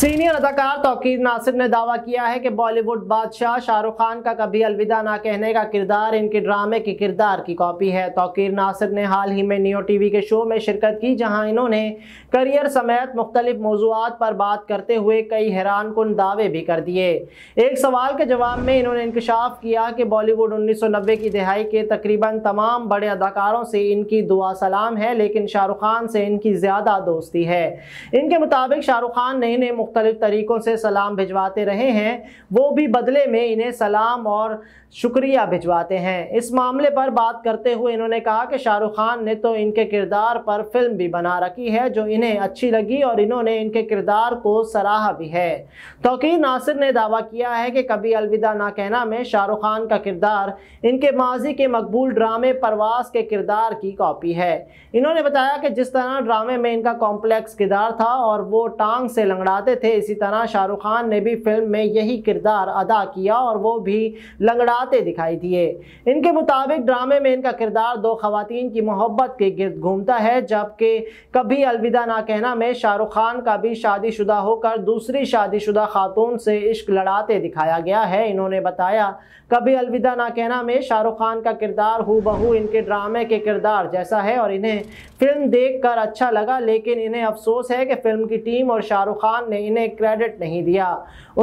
senior अदाकार तोकीर नासिर ने दावा किया है कि बॉलीवुड बादशाह शाहरुख खान का कभी अलविदा ना कहने का किरदार इनके ड्रामे के किरदार की कॉपी है तोकीर नासिर ने हाल ही में नियो टीवी के शो में शिरकत की जहां इन्होंने करियर समेत मुख्तलिफ मौजूद पर बात करते हुए कई हैरान कन दावे भी कर दिए एक सवाल के जवाब में इन्होंने इंकशाफ किया कि बॉलीवुड उन्नीस सौ नब्बे की दिहाई के तकरीबन तमाम बड़े अदाकारों से इनकी दुआ सलाम है लेकिन शाहरुख खान से इनकी ज़्यादा दोस्ती है इनके मुताबिक शाहरुख खान ने इन्हें मुख्तलिफ तरीक़ों से सलाम भिजवाते रहे हैं वो भी बदले में इन्हें सलाम और शुक्रिया भिजवाते हैं इस मामले पर बात करते हुए इन्होंने कहा कि शाहरुख खान ने तो इनके किरदार पर फिल्म भी बना रखी है जो इन्हें अच्छी लगी और इन्होंने इनके किरदार को सराहा भी है तोकीर नासिर ने दावा किया है कि कभी अलविदा ना कहना में शाहरुख खान का किरदार इनके माजी के मकबूल ड्रामे परवास के किरदार की कॉपी है इन्होंने बताया कि जिस तरह ड्रामे में इनका कॉम्प्लेक्स किरदार था और वो टांग से लंगड़ाते थे इसी तरह शाहरुख खान ने भी फिल्म में यही किरदार अदा किया और वो भी लंगड़ाते दिखाई दिए इनके मुताबिक ड्रामे में इनका किरदार दो खातन की मोहब्बत के गिरद घूमता है जबकि कभी अलविदा ना कहना में शाहरुख खान का भी शादीशुदा होकर दूसरी शादीशुदा खातून से इश्क लड़ाते दिखाया गया है इन्होंने बताया कभी अलविदा ना कहना में शाहरुख खान का किरदार हु बहू इनके ड्रामे के किरदार जैसा है और इन्हें फिल्म देखकर अच्छा लगा लेकिन इन्हें अफसोस है कि फिल्म की टीम और शाहरुख खान ने इन्हें क्रेडिट नहीं दिया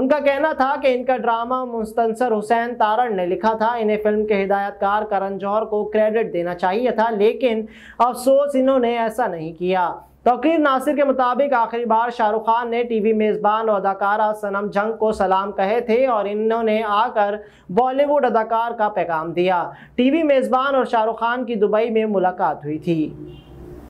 उनका कहना था कि इनका ड्रामा मुस्तंसर हुसैन तारण ने लिखा था इन्हें फिल्म के हिदायतकार करण जौहर को क्रेडिट देना चाहिए था लेकिन अफसोस इन्होंने ऐसा नहीं किया तोकीर नासिर के मुताबिक आखिरी बार शाहरुख खान ने टीवी मेज़बान और अदाकारा सनम जंग को सलाम कहे थे और इन्होंने आकर बॉलीवुड अदाकार का पैगाम दिया टीवी मेज़बान और शाहरुख खान की दुबई में मुलाकात हुई थी